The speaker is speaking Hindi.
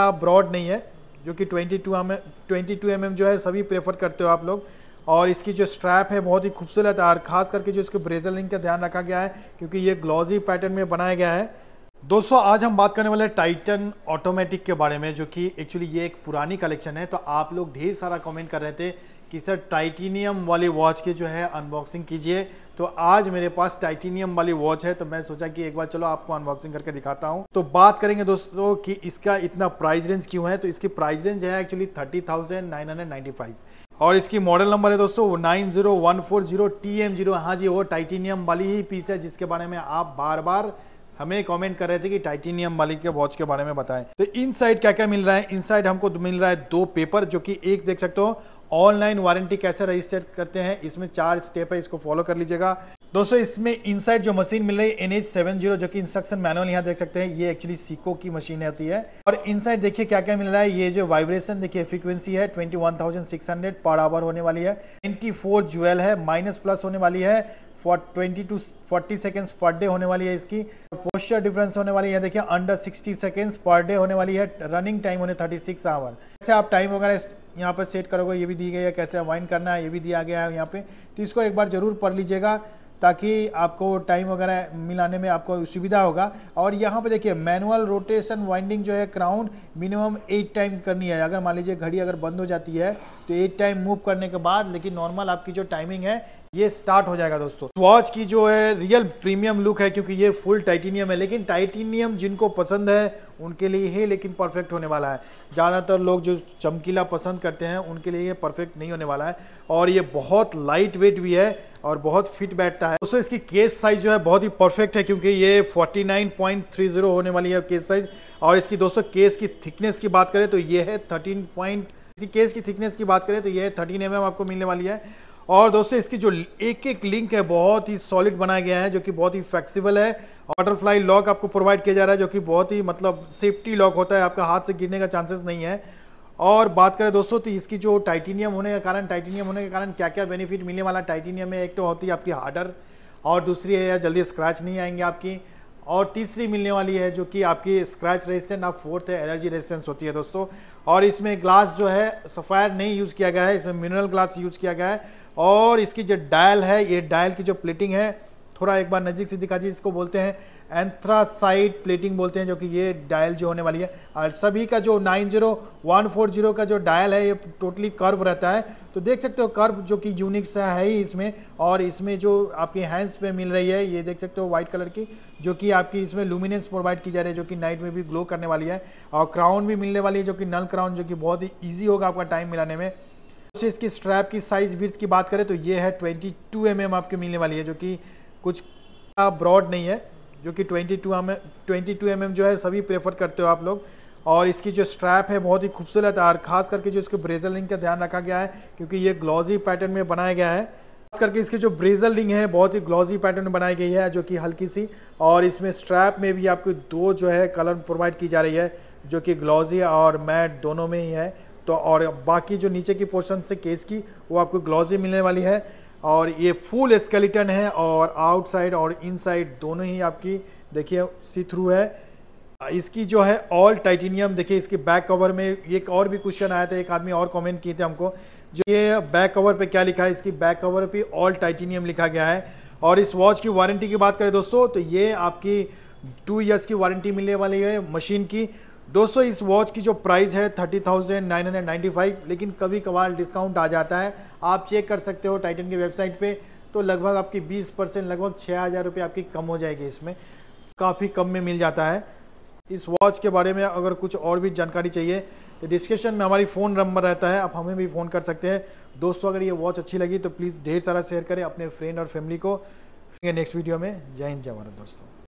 ब्रॉड नहीं है जो कि 22 two M twenty two M जो है सभी प्रेफर करते हो आप लोग और इसकी जो स्ट्रैप है बहुत ही खूबसूरत और ख़ास करके जो इसके ब्रेजर रिंग का ध्यान रखा गया है क्योंकि ये ग्लॉजी पैटर्न में बनाया गया है दोस्तों आज हम बात करने वाले टाइटन ऑटोमेटिक के बारे में जो कि एक्चुअली ये एक पुरानी कलेक्शन है तो आप लोग ढेर सारा कमेंट कर रहे थे कि सर टाइटेनियम वाली वॉच की जो है अनबॉक्सिंग कीजिए तो आज मेरे पास टाइटेनियम वाली वॉच है तो मैं सोचा कि एक बार चलो आपको अनबॉक्सिंग करके दिखाता हूँ तो बात करेंगे दोस्तों कि इसका इतना प्राइस रेंज क्यों है तो इसकी प्राइस रेंज है actually thirty thousand nine hundred ninety five और इसकी मॉडल नंबर है दोस्तों nine zero one four zero T M zero हाँ जी वो टाइटेनियम वाली ही पीस है जिसके बारे में आप बार बार हमें कमेंट कर रहे थे कि टाइटेनियम वाली के वॉच के बारे में बताएं तो इनसाइड क्या क्या मिल रहा है इनसाइड हमको मिल रहा है दो पेपर जो कि एक देख सकते हो ऑनलाइन वारंटी कैसे रजिस्टर करते हैं इसमें चार स्टेप है इसको फॉलो कर लीजिएगा दोस्तों इसमें इनसाइड जो मशीन मिल रही है एन एच सेवन जीरो जो कि इंस्ट्रक्शन मैनुअल यहाँ देख सकते हैं ये एक्चुअली सीको की मशीन आती है और इनसाइड देखिए क्या क्या मिल रहा है ये जो वाइब्रेशन देखिए फ्रीक्वेंसी है twenty one thousand six hundred per hour होने वाली है ट्वेंटी फोर ज्वेल है माइनस प्लस होने वाली है for twenty to forty seconds per day होने वाली है इसकी पोस्चर डिफरेंस होने वाली है देखिए under sixty seconds per day होने वाली है रनिंग टाइम होने थर्टी सिक्स आवर कैसे आप टाइम वगैरह यहाँ पर सेट करोगे ये भी दी गई है कैसे वाइन करना है ये भी दिया गया है यहाँ पे तो इसको एक बार जरूर पढ़ लीजिएगा ताकि आपको टाइम वगैरह मिलाने में आपको सुविधा होगा और यहाँ पे देखिए मैनुअल रोटेशन वाइंडिंग जो है क्राउन मिनिमम एट टाइम करनी है अगर मान लीजिए घड़ी अगर बंद हो जाती है तो एट टाइम मूव करने के बाद लेकिन नॉर्मल आपकी जो टाइमिंग है ये स्टार्ट हो जाएगा दोस्तों वॉच की जो है रियल प्रीमियम लुक है क्योंकि ये फुल टाइटेनियम है लेकिन टाइटेनियम जिनको पसंद है उनके लिए ही लेकिन परफेक्ट होने वाला है ज़्यादातर लोग जो चमकीला पसंद करते हैं उनके लिए ये परफेक्ट नहीं होने वाला है और ये बहुत लाइट वेट भी है और बहुत फिट बैठता है दोस्तों इसकी केस साइज जो है बहुत ही परफेक्ट है क्योंकि ये 49.30 होने वाली है केस साइज और इसकी दोस्तों केस की थिकनेस की बात करें तो ये है थर्टीन पॉइंट केस की थिकनेस की बात करें तो ये थर्टीन एम mm आपको मिलने वाली है और दोस्तों इसकी जो एक एक लिंक है बहुत ही सॉलिड बनाया गया है जो कि बहुत ही फ्लेक्सिबल है बटरफ्लाई लॉक आपको प्रोवाइड किया जा रहा है जो कि बहुत ही मतलब सेफ्टी लॉक होता है आपका हाथ से गिरने का चांसेस नहीं है और बात करें दोस्तों तो इसकी जो टाइटेनियम होने के कारण टाइटेनियम होने के कारण क्या क्या बेनिफिट मिलने वाला टाइटेनियम में एक तो होती है आपकी हार्डर और दूसरी है जल्दी स्क्रैच नहीं आएंगे आपकी और तीसरी मिलने वाली है जो कि आपकी स्क्रैच रेजिस्टेंट आप फोर्थ है एलर्जी रेजिस्टेंस होती है दोस्तों और इसमें ग्लास जो है सफ़ायर नहीं यूज़ किया गया है इसमें मिनरल ग्लास यूज़ किया गया है और इसकी जो डायल है ये डायल की जो प्लेटिंग है थोड़ा एक बार नज़दीक से दिखा दीजिए इसको बोलते हैं एंथ्रासाइड प्लेटिंग बोलते हैं जो कि ये डायल जो होने वाली है और सभी का जो 90140 का जो डायल है ये टोटली कर्व रहता है तो देख सकते हो कर्व जो कि यूनिक सा है ही इसमें और इसमें जो आपके हैंड्स पे मिल रही है ये देख सकते हो व्हाइट कलर की जो कि आपकी इसमें लुमिनेंस प्रोवाइड की जा रही है जो कि नाइट में भी ग्लो करने वाली है और क्राउन भी मिलने वाली है जो कि नल क्राउन जो कि बहुत ही ईजी होगा आपका टाइम मिलाने में इसकी स्ट्रैप की साइज विर्थ की बात करें तो ये है 22 टू mm आपके मिलने वाली है जो कि कुछ ब्रॉड नहीं है जो कि 22 two M twenty two M जो है सभी प्रेफर करते हो आप लोग और इसकी जो स्ट्रैप है बहुत ही खूबसूरत है और खास करके जो इसके ब्रेजल रिंग का ध्यान रखा गया है क्योंकि ये ग्लॉजी पैटर्न में बनाया गया है खास करके इसकी जो ब्रेजल रिंग है बहुत ही ग्लॉजी पैटर्न में बनाई गई है जो कि हल्की सी और इसमें स्ट्रैप में भी आपको दो जो है कलर प्रोवाइड की जा रही है जो कि ग्लॉजी और मैट दोनों में ही है तो और बाकी जो नीचे की पोर्शन से केस की वो आपको ग्लॉजी मिलने वाली है और ये फुल स्केलेटन है और आउटसाइड और इनसाइड दोनों ही आपकी देखिए सी थ्रू है इसकी जो है ऑल टाइटेनियम देखिए इसके बैक कवर में एक और भी क्वेश्चन आया था एक आदमी और कमेंट किए थे हमको जो ये बैक कवर पे क्या लिखा है इसकी बैक कवर पे ऑल टाइटेनियम लिखा गया है और इस वॉच की वारंटी की बात करें दोस्तों तो ये आपकी टू ईयर्स की वारंटी मिलने वाली है मशीन की दोस्तों इस वॉच की जो प्राइस है thirty thousand nine hundred ninety five लेकिन कभी कभार डिस्काउंट आ जाता है आप चेक कर सकते हो टाइटन की वेबसाइट पे तो लगभग आपकी बीस परसेंट लगभग छः हज़ार रुपये आपकी कम हो जाएगी इसमें काफ़ी कम में मिल जाता है इस वॉच के बारे में अगर कुछ और भी जानकारी चाहिए तो डिस्क्रिप्शन में हमारी फ़ोन नंबर रहता है आप हमें भी फ़ोन कर सकते हैं दोस्तों अगर ये वॉच अच्छी लगी तो प्लीज़ ढेर सारा शेयर करें अपने फ्रेंड और फैमिली को नेक्स्ट वीडियो में जय हिंद जय भारत दोस्तों